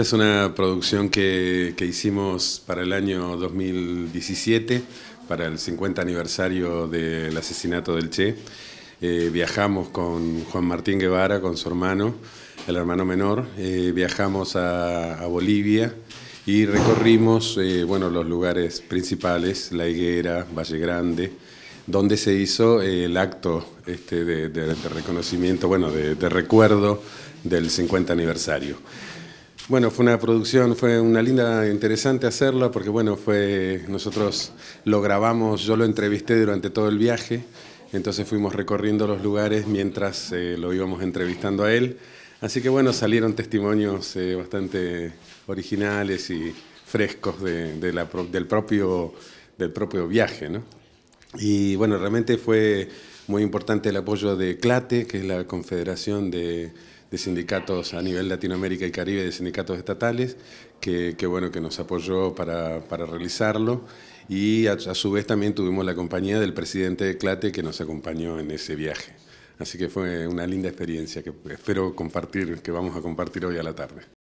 Esta es una producción que, hicimos para el año 2017, para el 50 aniversario del asesinato del Che. Eh, viajamos con Juan Martín Guevara, con su hermano, el hermano menor, eh, viajamos a, Bolivia y recorrimos eh, bueno, los lugares principales, La Higuera, Valle Grande, donde se hizo el acto este, de, reconocimiento, bueno, de, de recuerdo del 50 aniversario. Bueno, fue una producción, fue una linda, interesante hacerla porque bueno, fue nosotros lo grabamos, yo lo entrevisté durante todo el viaje, entonces fuimos recorriendo los lugares mientras eh, lo íbamos entrevistando a él. Así que bueno, salieron testimonios eh, bastante originales y frescos del, propio, del propio viaje, Y bueno, realmente fue muy importante el apoyo de CLATE, que es la Confederación de de sindicatos a nivel Latinoamérica y Caribe, de sindicatos estatales, que, bueno, que nos apoyó para, realizarlo. Y a, su vez también tuvimos la compañía del presidente de CLATE que nos acompañó en ese viaje. Así que fue una linda experiencia que espero compartir, que vamos a compartir hoy a la tarde.